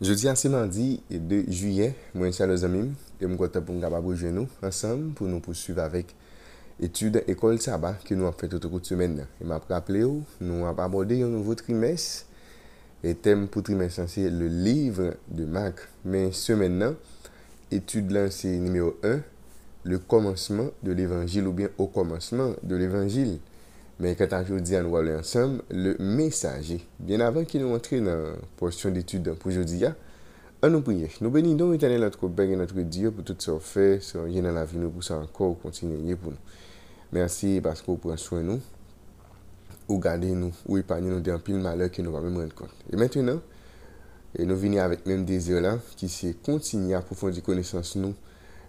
Je ti ansi mandi e de juyen, mwen sa lo zanmim, te mkwata pou mga babou jenou ansan pou nou pou suyve avèk etude ekol saba ke nou ap fète ou te kout semen nan. E map gap le ou, nou ap abode yon nouvo trimès, etem pou trimès ansi le livre de mak, men semen nan, etude lan se nimeyo 1, le komansman de l'evangil ou bien o komansman de l'evangil. Men kata joudiya nou wale ansam, le mesaje. Bien avan ki nou montre nan porsyon detude pou joudiya, an nou priye. Nou beni nou etanen lantre kouberge, lantre diyo pou tout sa ou fe, sa ou yen nan la vi nou, pou sa anko ou kontinye ye pou nou. Mersi pasko pou ansoy nou, ou gade nou, ou epanye nou de anpil malèk ki nou wame mwende kont. E maintenant, nou vini avet menm de ziola ki se kontinye apoufondi konesans nou,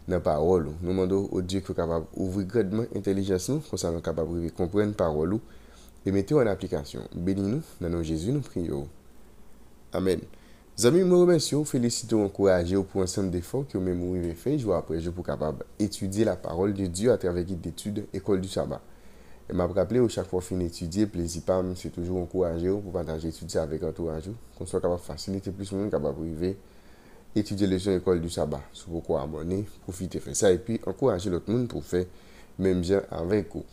nan parol nou mandou ou diek fwe kapab ouvri gredman entelijasyon kon sa nan kapab rive kompren parol ou e mette ou an aplikasyon. Benin nou nan nou Jezou nou priyo. Amen. Zami mou mwen syo, felisite ou ankouraje ou pou ansem defo ki ou mwen mou mwen fwe, jou aprejou pou kapab etudye la parol de Diyo atreve git detude ekol du Saba. E mapraple ou chak po fin etudye, plezi pa mwen se toujou ankouraje ou pou pantanje etudye avek an tou anjou kon so kapab fasyonite plus moun kapab rive. étudier les leçons école du sabbat. vous pourquoi abonner, profiter, faire ça. Et puis, encourager l'autre monde pour faire même bien avec vous.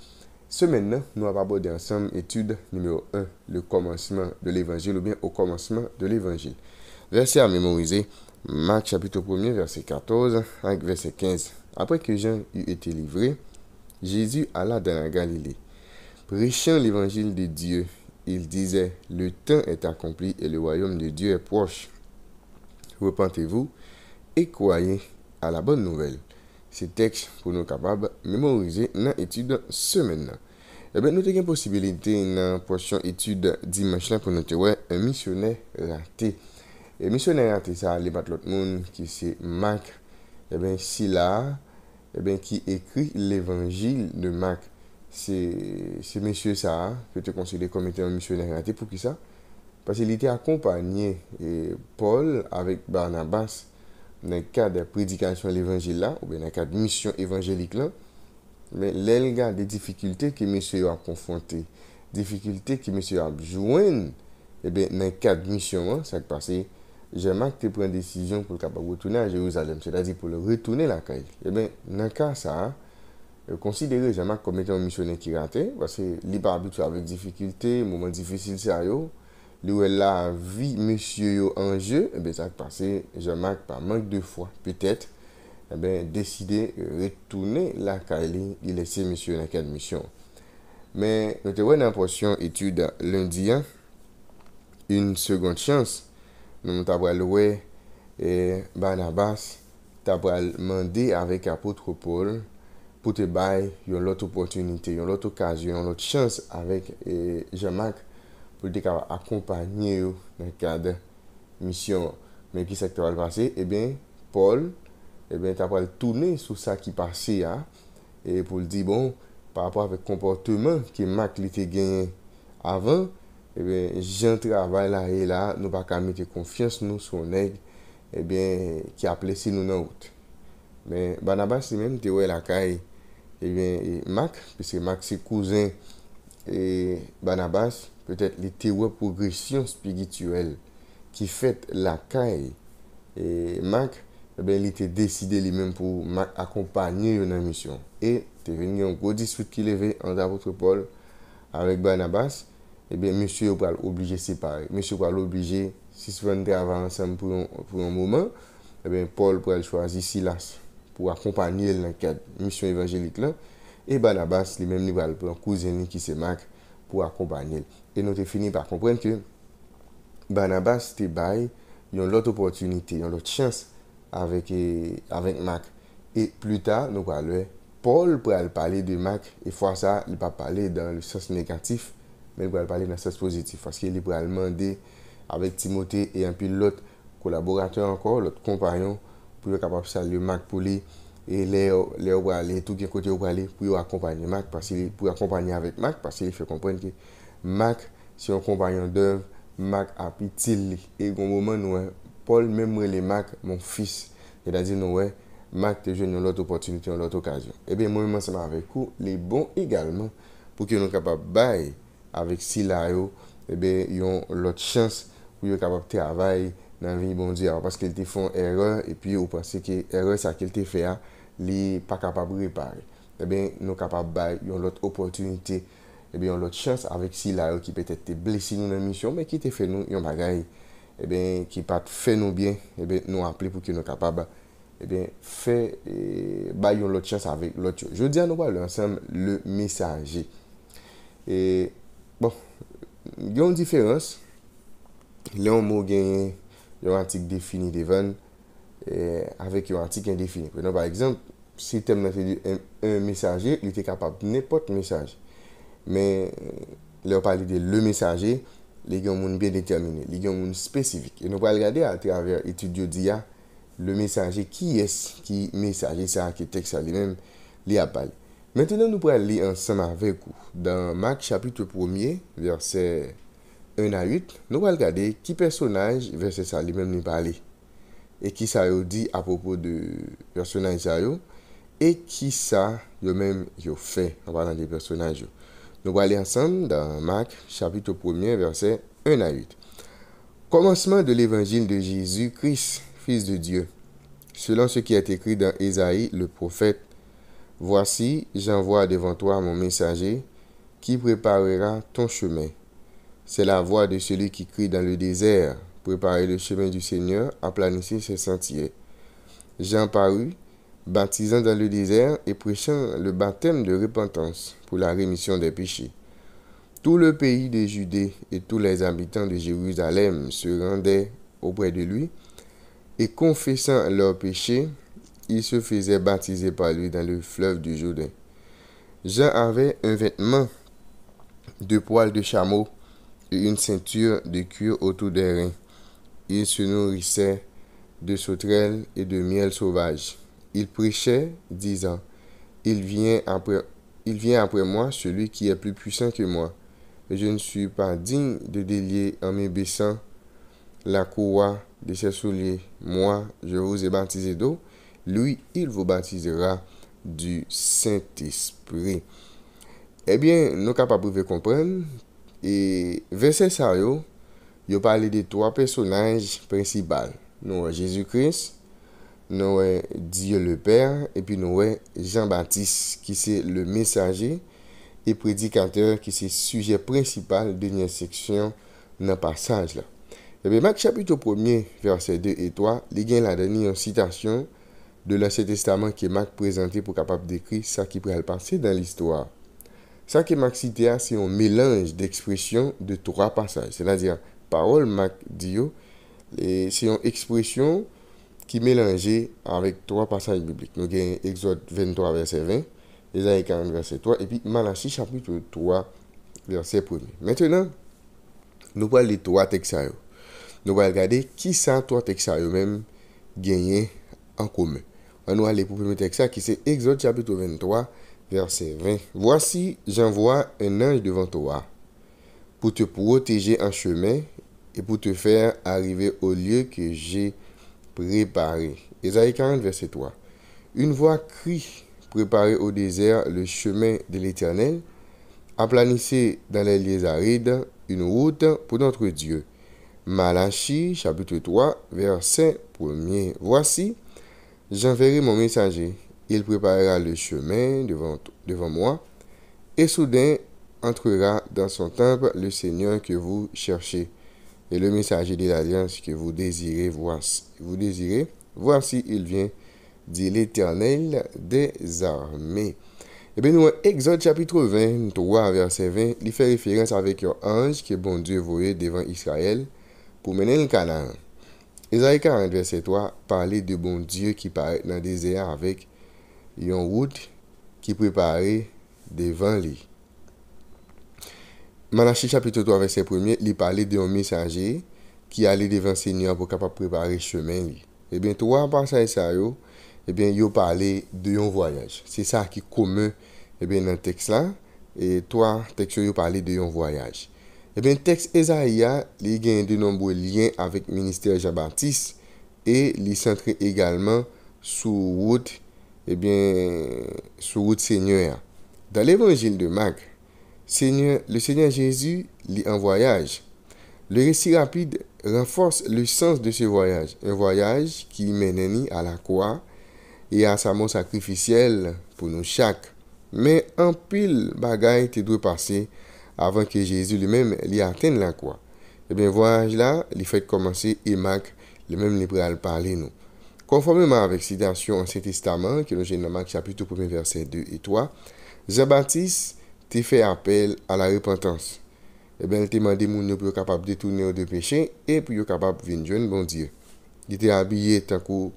Semaine, nous allons aborder ensemble étude numéro 1, le commencement de l'évangile ou bien au commencement de l'évangile. Verset à mémoriser, Marc chapitre 1, verset 14 avec verset 15. Après que Jean eut été livré, Jésus alla dans la Galilée, prêchant l'évangile de Dieu. Il disait, le temps est accompli et le royaume de Dieu est proche Repantez-vous et croyez à la bonne nouvelle. C'est texte pour nous capables de mémoriser nos études dans la semaine. Eh bien, nous te guen possibilité dans la prochaine étude dimanche-là pour nous te voir un missionnaire raté. Un missionnaire raté, ça, les battelotes mounes, qui c'est Mac, eh bien, si là, eh bien, qui écrit l'évangile de Mac, c'est monsieur ça, peut-être considéré comme un missionnaire raté, pour qui ça? Pase li te akompanye Paul avek Barnabas nan ka de predikasyon l'Evangelat ou nan ka de misyon evanjelik lan, le lga de difikulte ke mè se yo a konfante, difikulte ke mè se yo a jwen nan ka de misyon, sak pase jama k te pren desisyon pou lka pa goutoune a Jerouzalem, seda di pou lretoune lakay. E ben nan ka sa, euh, konsidere jama komete an misyonen ki rate, vase li parabitou avek difikulte, mouman difisil seryo, Louè eh eh la vi mèsyo yo anje, be sa k pase, Jamak pa mank de fwa, petèt, be deside retounè la kaili, li lesi mèsyo yo nan ken misyon. Men, nou te wè nan posyon, etu da lundi, yon seconde chans, men tabwè louè, e eh, ban abas, tabwè mande avè kapotropol, pou te bay, yon lot opotunite, yon lot okaz, yon lot chans avèk, e Jamak, pou di ka va akompanyou nan kade misyon men ki se te wale pase, e eh ben, Paul, e eh ben, ta wale toune sou sa ki pase ya, e pou li di, bon, pa apwa vek komportemen ki Mac li te genyen avan, e eh ben, jen travay la e la, nou pa ka mette konfians nou sou neg, e ben, ki ap lesi nou nan out. Ben, banabas, se men, te wale la ka e, e ben, Mac, pise Mac se kouzen, e banabas, peut-être l'été ouè progression spirituelle ki fète l'akaye et Mac, eh l'été décidé l'imèm pou Mac akompagné yon an mission. Et, tè veni yon gros dispute ki l'évè an ta vôtre Paul, avèk Banabas, ebè, mèchè yon pral oblige separe. Mèchè pral oblige, si souvèndè avè ansèm pou yon mouman, ebè, Paul pral chwazi Silas pou akompagnè l'an kèd mission evangélik lè. E Banabas, l'imèm l'imèm pral pral kouzè ni ki se Mac pou akompanyel. E nou te fini pa kompren ke banan bas te bay, yon lot opotunite, yon lot chans avek mak. E, e pluta nou kwa lwe, Paul pou al pale de mak, e fwa sa, li pa pale dan le sos negatif, men pou al pale nan sos pozitif. Aske li pou al mande avet Timote e an pi lot kolaboratè ankon, lot kompanyon pou yon kapapsal li mak pou li e le ou wale, tout gen kote ou wale pou yo akompanyi mak, pou akompanyi avek mak, pasi li fwe kompanyi ki mak, si yo akompanyi an dev mak api til li, e gombo man nou e, pol memwele mak mon fis, e da di nou e mak te jen yon lot opotuniti, yon lot okasyon e be, mouni man seman avek kou, li bon egalman, pou ki yo nou kapap bay, avek si la yo e be, yon lot chans pou yo kapap te avay nan vi bon di, apas ke te fon erreur, e pi ou pasi ki erreur sa ke te fea li pa kapab repare, e eh ben nou kapab bay yon lot opotunite, e eh ben yon lot chans avek si la yo ki petet te blesi nou nan misyon, men ki te fe nou yon bagay, e eh ben ki pat fe nou bien, e ben nou aple pou ki nou kapab, e ben bay yon lot chans avek lot yo. Je di anou ba, lansam le misanji. E, bon, yon diferans, le yon mou genye, yon antik defini devan, Eh, avèk yon antik indifini. Vè nou, par exemple, si tem nan fè di un mesajer, li te kapap nèpot mesaj. Mè, lè ou pali de le mesajer, li gen moun bè determine, li gen moun spesifik. E nou pali gade atè avèr etudio diya, le mesajer ki es, ki mesajer sa akitek sa li mèm li ap pali. Mètènen nou pali li ansan avèk ou, dan mak chapitre pwomye, versè 1 à 8, nou pali gade ki personaj versè sa li mèm li pali. et qui ça a dit à propos de personnage yo et qui ça yo même yo fait en parlant des personnages Nous allons ensemble dans Marc chapitre 1 verset 1 à 8. Commencement de l'évangile de Jésus-Christ, fils de Dieu. Selon ce qui est écrit dans Isaïe, le prophète, voici, j'envoie devant toi mon messager qui préparera ton chemin. C'est la voix de celui qui crie dans le désert préparer le chemin du Seigneur, planisser ses sentiers. Jean parut, baptisant dans le désert et prêchant le baptême de repentance pour la rémission des péchés. Tout le pays de Judée et tous les habitants de Jérusalem se rendaient auprès de lui, et confessant leurs péchés, ils se faisaient baptiser par lui dans le fleuve du Jourdain. Jean avait un vêtement de poils de chameau et une ceinture de cuir autour des reins. il se nourrisè de sotrel et de miel sauvage. Il prichè, disan, il vien apre moi celui qui est plus puissant que moi. Je ne suis pas digne de délier en me baissant la courroie de ses souliers. Moi, je vous ai baptisé d'eau. Lui, il vous baptisera du Saint-Esprit. Eh bien, nou ka pa pouve komprenne. Ve sè sa yo, yo pale de 3 personaj principal. Nouè Jésus-Christ, nouè Dieu le Père, et puis nouè Jean-Baptiste, ki se le messager et prédicateur, ki se sujet principal de nye seksyon nan passage la. Ya pe, mak chapitou 1, verset 2 et 3, li gen la dani an citasyon de l'Ancien Testament ki mak prezante pou kapap dekri sa ki preal passe dan l'histoire. Sa ki mak citea se yon mélange d'ekspresyon de 3 passage, se la dire parole Mac Dio, c'est une expression qui est mélangée avec trois passages bibliques. Nous avons Exode 23, verset 20, Esaïe 40, verset 3, et puis Malachie chapitre 3, verset 1. Maintenant, nous voyons les trois textes. Nous allons regarder qui sont trois textes eux-mêmes gagnés en commun. On va aller pour le premier texte qui c'est Exode chapitre 23, verset 20. Voici, j'envoie un ange devant toi pour te protéger en chemin et pour te faire arriver au lieu que j'ai préparé. Ésaïe 40, verset 3. Une voix crie, préparez au désert le chemin de l'Éternel, aplanissez dans les lieux arides une route pour notre Dieu. Malachie, chapitre 3, verset 1er. Voici, j'enverrai mon messager. Il préparera le chemin devant, devant moi, et soudain entrera dans son temple le Seigneur que vous cherchez. E le mensaje de l'Aliens ke vou desire, voasi il vien di l'Eternel des armés. E ben nou an exote chapitre 23, verset 20, li fè referens avèk yon anj ke bon dieu vouye devan Israel pou menen l'kanan. Ezaïka an verset 3, pale de bon dieu ki pare nan desea avèk yon wout ki prepare devan li. Manache, chapitre 3, verset 1, li pale de yon mensaje ki ale devan sènyan pou kapap prepare chmen li. E eh ben, towa, par sa esayou, e ben, yo eh pale eh de yon voyaj. Se sa ki kome, e ben, nan teks la. E towa, teks yo, yo pale de yon voyaj. E ben, teks Ezaia, li gen de nombo liyen avik minister Jabatis e li sentre egalman sou wout, e ben, sou wout sènyan. Dal evanjil de Magre, Seigneur, le Seigneur Jezu li an voyaj. Le resi rapide renfors le sens de se voyaj. Un voyaj ki meneni a la kwa e a sa moun sakrifisyel pou nou chak. Me, an pil bagay te dwe pase avan ke Jezu li men li aten la kwa. E eh ben voyaj la, li fèk komanse e mak li men li bre al pale nou. Konforme man avèk sidasyon an se testaman ki nou jen nan mak chapitou pou men versè 2 et 3, ze batis... te fè apel a la repentans. Eben, te mande moun nou pou yo kapap detounen ou de pechen e pou yo kapap vinjon bon diyo. Di te abye tankou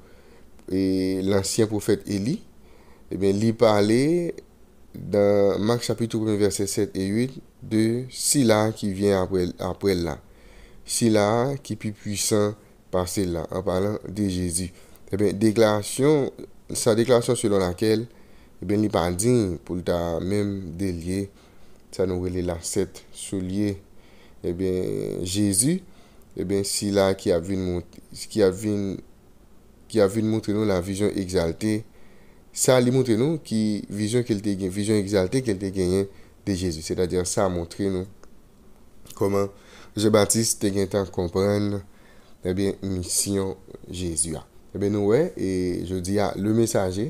e lansyen profet Eli, eben, li pale da mak chapitou 1 verset 7 et 8 de sila ki vyen aprel la. Sila ki pi pwisan pase la, an palan de Jezi. Eben, deklarasyon, sa deklarasyon selon lakel e eh ben li pandin pou ta mem delye, sa nou we le lanset sou liye, e ben Jezu, e ben si la ki avin moutre nou la vijon egzalte, sa li moutre nou ki vijon egzalte kel te genyen de Jezu, se ta dire sa moutre nou, koman je batiste gen tan kompren, e ben misyon Jezu a. E ben nou we, e je di a le mesaje,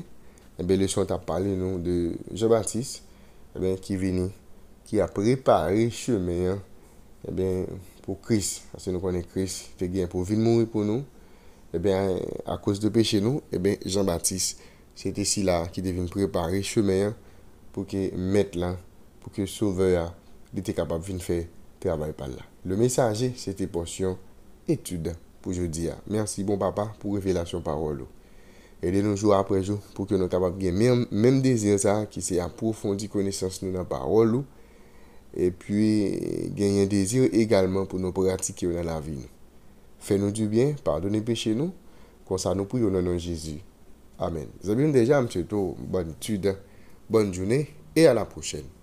e ben le son ta pale nou de Jean-Baptiste, e ben ki vini, ki a prepari cheme, e eh ben pou Kris, ase nou konen Kris, fe gwen pou vin mouni pou nou, e ben a kous de peche nou, e ben Jean-Baptiste, se te si la ki devin prepari cheme, pou ke met lan, pou ke sove ya, li te kapab vin fe, travay pal la. Le mesaje, se te porsyon, etude pou je di ya. Mersi bon papa, pou revelasyon parolo. et nous nos jours après jour pour que nous capables gagner même, même désir ça qui c'est approfondir connaissance de dans la parole et puis gagner un désir également pour nous pratiquer dans la vie. Fais-nous du bien, pardonnez péché nous, qu'on ça nous prions dans nom Jésus. Amen. avez déjà, monsieur bonne étude, hein. bonne journée et à la prochaine.